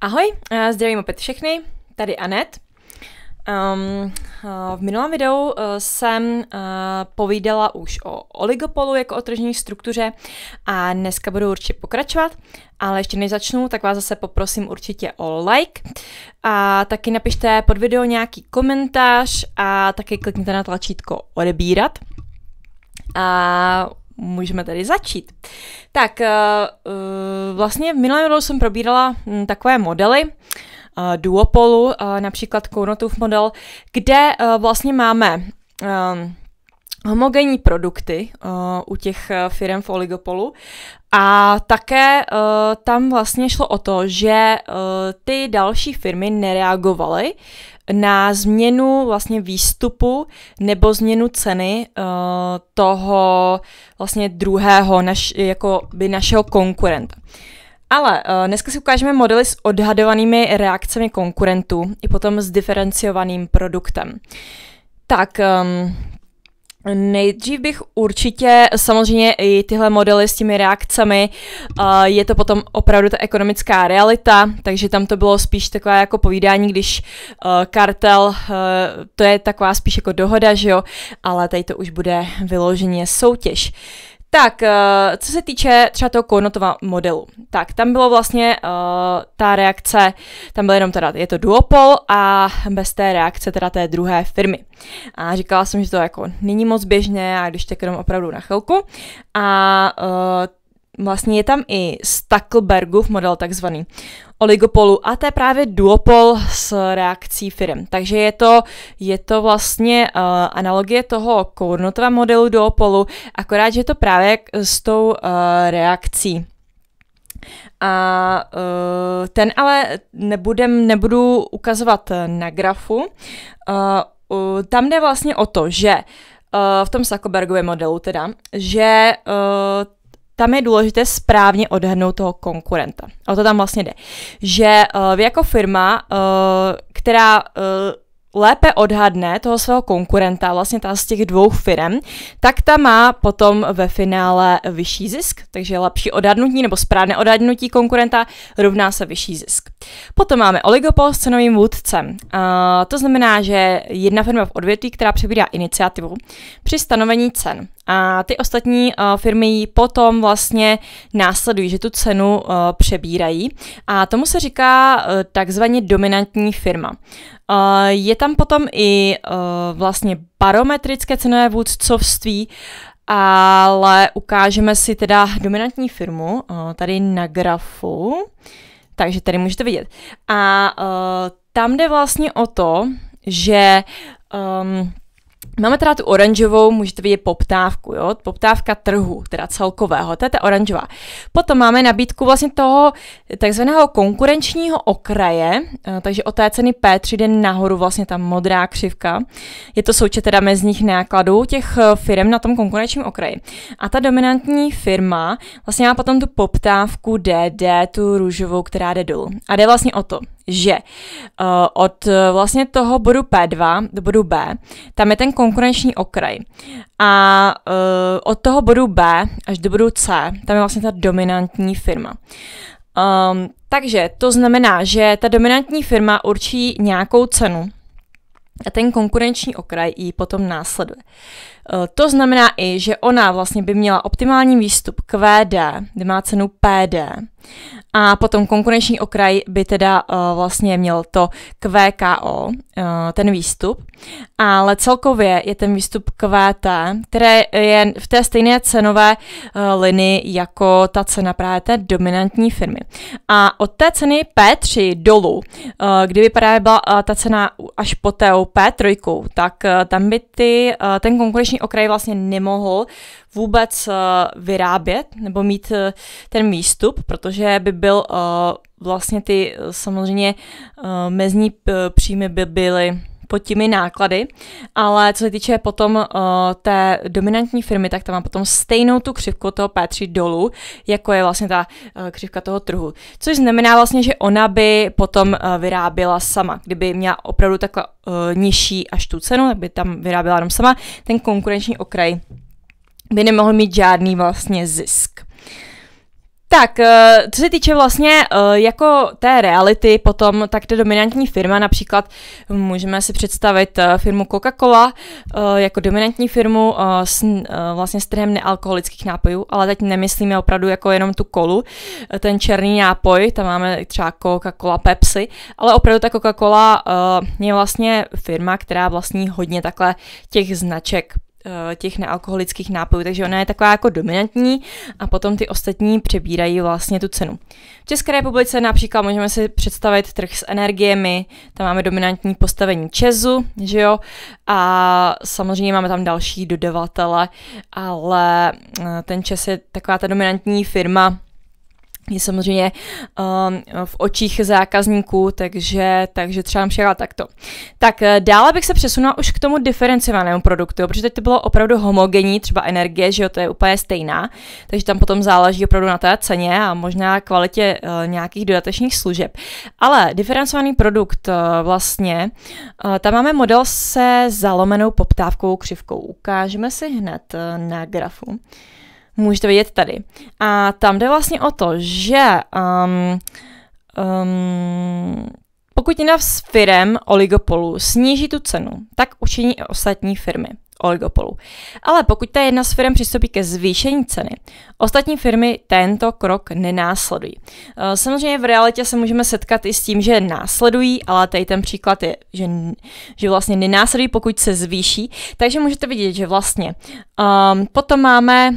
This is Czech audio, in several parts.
Ahoj, eh, zdravím opět všechny, tady Anet. Um, v minulém videu eh, jsem uh, povídala už o oligopolu jako o tržní struktuře a dneska budu určitě pokračovat, ale ještě než začnu, tak vás zase poprosím určitě o like a taky napište pod video nějaký komentář a taky klikněte na tlačítko odebírat. A můžeme tedy začít. Tak eh, eh, vlastně v minulém rolu jsem probírala hm, takové modely eh, duopolu, například Kounotův model, kde vlastně máme homogenní produkty uh, u těch eh, firm v oligopolu. A také uh, tam vlastně šlo o to, že uh, ty další firmy nereagovaly na změnu vlastně výstupu nebo změnu ceny uh, toho vlastně druhého, naš, jako by našeho konkurenta. Ale uh, dneska si ukážeme modely s odhadovanými reakcemi konkurentů i potom s diferenciovaným produktem. Tak, um, Nejdřív bych určitě, samozřejmě i tyhle modely s těmi reakcemi, je to potom opravdu ta ekonomická realita, takže tam to bylo spíš takové jako povídání, když e, kartel, e, to je taková spíš jako dohoda, že jo, ale tady to už bude vyloženě soutěž. Tak, eh, co se týče třeba toho Kornotova modelu, tak tam bylo vlastně uh, ta reakce, tam byl jenom teda, je to duopol a bez té reakce teda té druhé firmy. A říkala jsem, že to jako není moc běžné a když tak jenom opravdu na chvilku. A uh, vlastně je tam i Stackelbergův model takzvaný oligopolu a to je právě duopol s reakcí firm. Takže je to, je to vlastně uh, analogie toho kournotova modelu duopolu, akorát, že je to právě s tou uh, reakcí. A uh, ten ale nebudem, nebudu ukazovat na grafu. Uh, uh, tam jde vlastně o to, že uh, v tom Sakobergově modelu teda, že uh, tam je důležité správně odhadnout toho konkurenta. O to tam vlastně jde. Že uh, vy jako firma, uh, která uh, lépe odhadne toho svého konkurenta, vlastně ta z těch dvou firm, tak ta má potom ve finále vyšší zisk, takže lepší odhadnutí nebo správné odhadnutí konkurenta rovná se vyšší zisk. Potom máme oligopol s cenovým vůdcem. Uh, to znamená, že jedna firma v odvětví, která přebírá iniciativu při stanovení cen. A ty ostatní uh, firmy ji potom vlastně následují, že tu cenu uh, přebírají. A tomu se říká uh, takzvaně dominantní firma. Uh, je tam tam potom i uh, vlastně barometrické cenové vůdcovství, ale ukážeme si teda dominantní firmu uh, tady na grafu, takže tady můžete vidět. A uh, tam jde vlastně o to, že um, Máme teda tu oranžovou, můžete vidět poptávku, jo? poptávka trhu, teda celkového, to je ta oranžová. Potom máme nabídku vlastně toho takzvaného konkurenčního okraje, eh, takže o té ceny P3 jde nahoru vlastně ta modrá křivka. Je to součet teda mezních nákladů těch eh, firm na tom konkurenčním okraji. A ta dominantní firma vlastně má potom tu poptávku DD, tu růžovou, která jde dolů. A jde vlastně o to, že uh, od eh, vlastně toho bodu P2 do bodu B, tam je ten konkurenční okraj. A uh, od toho bodu B až do bodu C, tam je vlastně ta dominantní firma. Um, takže to znamená, že ta dominantní firma určí nějakou cenu a ten konkurenční okraj ji potom následuje. Eh, to znamená i, že ona vlastně by měla optimální výstup QD, kdy má cenu PD, a potom konkurenční okraj by teda uh, vlastně měl to QKO, uh, eh, ten výstup, ale celkově je ten výstup QT, které je v té stejné cenové uh, linii jako ta cena právě té dominantní firmy. A od té ceny P3 dolů, uh, kdyby právě byla uh, ta cena až po té P3, tak uh, tam by ty, uh, ten konkurenční dnešní okraj vlastně nemohl vůbec eh, vyrábět nebo mít eh, ten výstup, protože by byl eh, vlastně ty samozřejmě mezní příjmy by byly pod těmi náklady, ale co se týče potom uh, té dominantní firmy, tak tam má potom stejnou tu křivku toho P3 dolů, jako je vlastně ta uh, křivka toho trhu. Což znamená vlastně, že ona by potom uh, vyráběla sama. Kdyby měla opravdu takhle uh, nižší až tu cenu, tak by tam vyráběla jenom sama. Ten konkurenční okraj by nemohl mít žádný vlastně zisk. Tak, eh, co se týče vlastně eh, jako té reality, potom tak ta dominantní firma, například můžeme si představit eh, firmu Coca-Cola jako dominantní firmu s, vlastně s trhem nealkoholických nápojů, ale teď nemyslíme opravdu jako jenom tu kolu, ten černý nápoj, tam máme třeba Coca-Cola, Pepsi, ale opravdu ta Coca-Cola je vlastně firma, která vlastní hodně takhle těch značek Eh, těch nealkoholických nápojů, takže ona je taková jako dominantní a potom ty ostatní přebírají vlastně tu cenu. V České republice například můžeme si představit trh s energiemi, tam máme dominantní postavení Česu, že jo, a samozřejmě máme tam další dodavatele, ale eh, ten Čes je taková ta dominantní firma, je samozřejmě um, v očích zákazníků, takže, takže třeba přijela takto. Tak eh, dále bych se přesunula už k tomu diferencovanému produktu, protože teď to bylo opravdu homogenní, třeba energie, že jo, to je úplně stejná, takže tam potom záleží opravdu na té ceně a možná kvalitě uh, nějakých dodatečných služeb. Ale diferencovaný produkt uh, vlastně, uh, tam máme model se zalomenou poptávkovou křivkou. Ukážeme si hned uh, na grafu. Uh, můžete vidět tady. A tam jde vlastně o to, že um, um, pokud jedna z firm oligopolu sníží tu cenu, tak učiní i ostatní firmy oligopolu. Ale pokud ta jedna z firm přistoupí ke zvýšení ceny, ostatní firmy tento krok nenásledují. Uh, samozřejmě v realitě se můžeme setkat i s tím, že následují, ale tady ten příklad je, že, že vlastně nenásledují, pokud se zvýší. Takže můžete vidět, že vlastně um, potom máme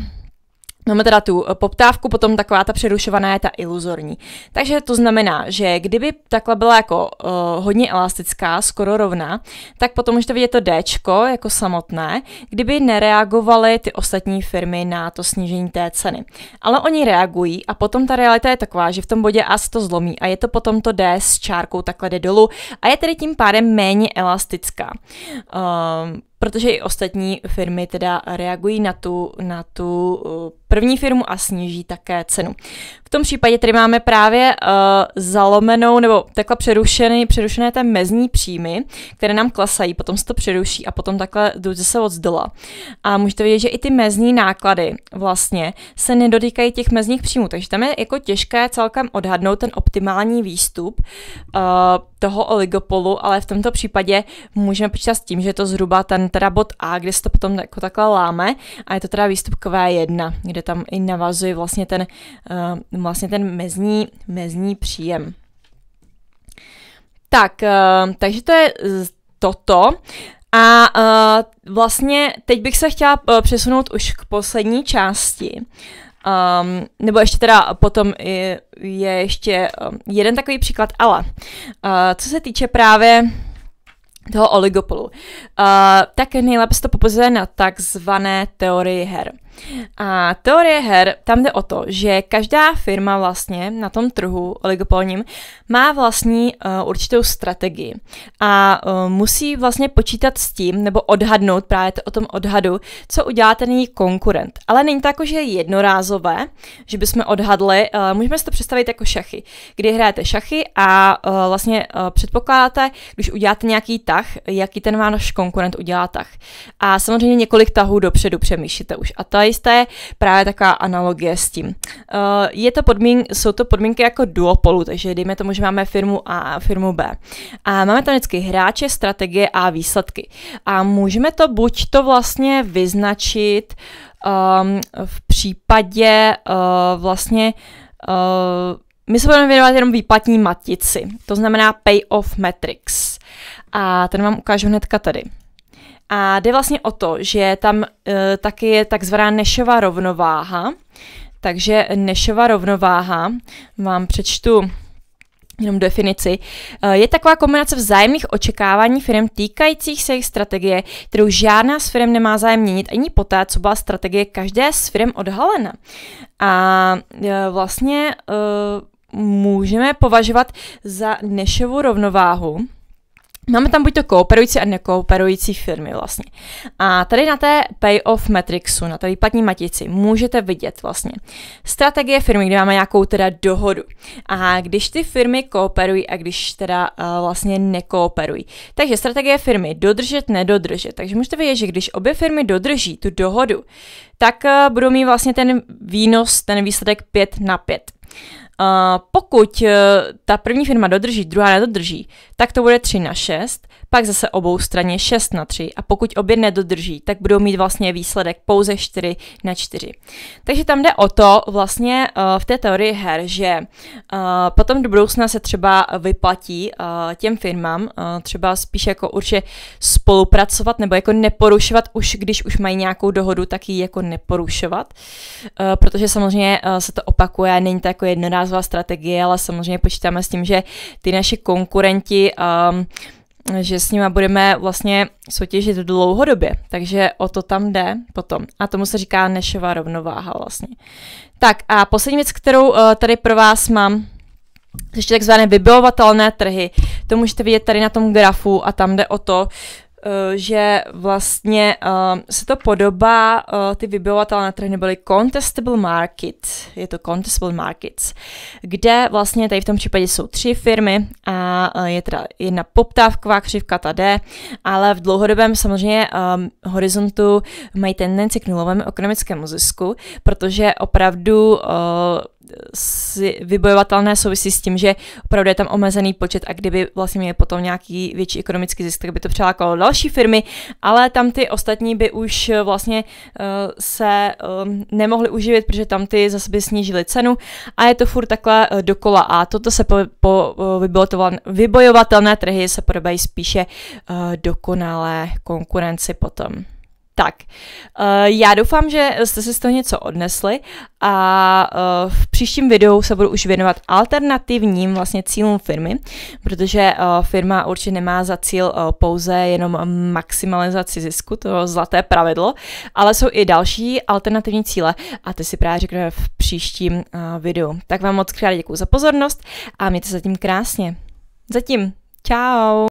Máme teda tu eh, poptávku, potom taková ta přerušovaná je ta iluzorní. Takže to znamená, že kdyby takhle byla jako uh, hodně elastická, skoro rovná, tak potom můžete vidět to D jako samotné, kdyby nereagovaly ty ostatní firmy na to snížení té ceny. Ale oni reagují a potom ta realita je taková, že v tom bodě A se to zlomí a je to potom to D s čárkou takhle jde dolů a je tedy tím pádem méně elastická. Um, protože i ostatní firmy teda reagují na tu, na tu uh, první firmu a sníží také cenu. V tom případě tady máme právě uh, zalomenou nebo takhle přerušený, přerušené té mezní příjmy, které nám klesají, potom se to přeruší a potom takhle jdou zase od zdola. A můžete vidět, že i ty mezní náklady vlastně se nedotýkají těch mezních příjmů, takže tam je jako těžké celkem odhadnout ten optimální výstup uh, toho oligopolu, ale v tomto případě můžeme počítat s tím, že je to zhruba ten teda bod A, kde se to potom jako takhle láme a je to teda výstup k 1 kde tam i navazuje vlastně ten, uh, vlastně ten mezní, mezní příjem. Tak, uh, takže to je toto. A uh, vlastně teď bych se chtěla přesunout už k poslední části. Um, nebo ještě teda potom je, je ještě jeden takový příklad, ale uh, co se týče právě toho oligopolu. Uh, také nejlépe se to popozuje na takzvané teorii her. A teorie her, tam jde o to, že každá firma vlastně na tom trhu oligopolním má vlastní uh, určitou strategii a uh, musí vlastně počítat s tím, nebo odhadnout právě to o tom odhadu, co udělá ten její konkurent. Ale není to jako, že je jednorázové, že bychom odhadli, uh, můžeme si to představit jako šachy, kdy hrajete šachy a uh, vlastně uh, předpokládáte, když uděláte nějaký tah, jaký ten váš konkurent udělá tah. A samozřejmě několik tahů dopředu přemýšlíte už. A to zajisté právě taková analogie s tím. Eh, je to podmín, jsou to podmínky jako duopolu, takže dejme tomu, že máme firmu A a firmu B. A máme tam vždycky hráče, strategie a výsledky. A můžeme to buď to vlastně vyznačit um, v případě uh, vlastně uh, my se budeme věnovat jenom výplatní matici, to znamená payoff matrix. A ten vám ukážu hnedka tady. A jde vlastně o to, že tam uh, taky je takzvaná nešová rovnováha. Takže nešová rovnováha, vám přečtu jenom definici, e, je taková kombinace vzájemných očekávání firm týkajících se jejich strategie, kterou žádná z firm nemá zájem měnit ani poté, co byla strategie každé z firm odhalena. A e, vlastně můžeme považovat za nešovou rovnováhu Máme tam buď to kooperující a nekooperující firmy vlastně. A tady na té payoff matrixu, na té výplatní matici, můžete vidět vlastně strategie firmy, kde máme nějakou teda dohodu. A když ty firmy kooperují a když teda uh, vlastně nekooperují. Takže strategie firmy dodržet, nedodržet. Takže můžete vidět, že když obě firmy dodrží tu dohodu, tak uh, budou mít vlastně ten výnos, ten výsledek 5 na 5 pokud eh, ta první firma dodrží, druhá nedodrží, tak to bude 3 na 6 pak zase obou straně 6 na 3 a pokud obě nedodrží, tak budou mít vlastně výsledek pouze 4 na 4. Takže tam jde o to vlastně eh, v té teorii her, že eh, potom do budoucna se třeba vyplatí eh, těm firmám třeba spíš jako určitě spolupracovat nebo jako neporušovat už, když už mají nějakou dohodu, tak ji jako neporušovat, protože samozřejmě se to opakuje, není to jako jednorázová strategie, ale samozřejmě počítáme s tím, že ty naše konkurenti um, že s nima budeme vlastně soutěžit dlouhodobě, takže o to tam jde potom. A tomu se říká Nešová rovnováha vlastně. Tak a poslední věc, kterou eh, tady pro vás mám, ještě takzvané vybilovatelné trhy. To můžete vidět tady na tom grafu a tam jde o to, Eh, že vlastně uh, se to podobá, uh, ty vybavovatele na trhy byly contestable market, je to contestable markets, kde vlastně tady v tom případě jsou tři firmy a uh, je teda jedna poptávková křivka D, ale v dlouhodobém samozřejmě um, horizontu mají tendenci k nulovému ekonomickému zisku, protože opravdu uh, vybojovatelné souvisí s tím, že opravdu je tam omezený počet a kdyby vlastně měli potom nějaký větší ekonomický zisk, tak by to přelákalo další firmy, ale tam ty ostatní by už eh, vlastně uh, se um, nemohly uživit, protože tam ty zase by snížily cenu a je to furt takhle uh, dokola a toto se po, po uh, vybojovatelné trhy se podobají spíše uh, dokonalé konkurenci potom. Tak, eh, já doufám, že jste si z toho něco odnesli a eh, v příštím videu se budu už věnovat alternativním vlastně cílům firmy, protože eh, firma určitě nemá za cíl pouze jenom maximalizaci zisku, to zlaté pravidlo, ale jsou i další alternativní cíle a ty si právě řekneme v příštím videu. Tak vám moc krát děkuji za pozornost a mějte se zatím krásně. Zatím, čau!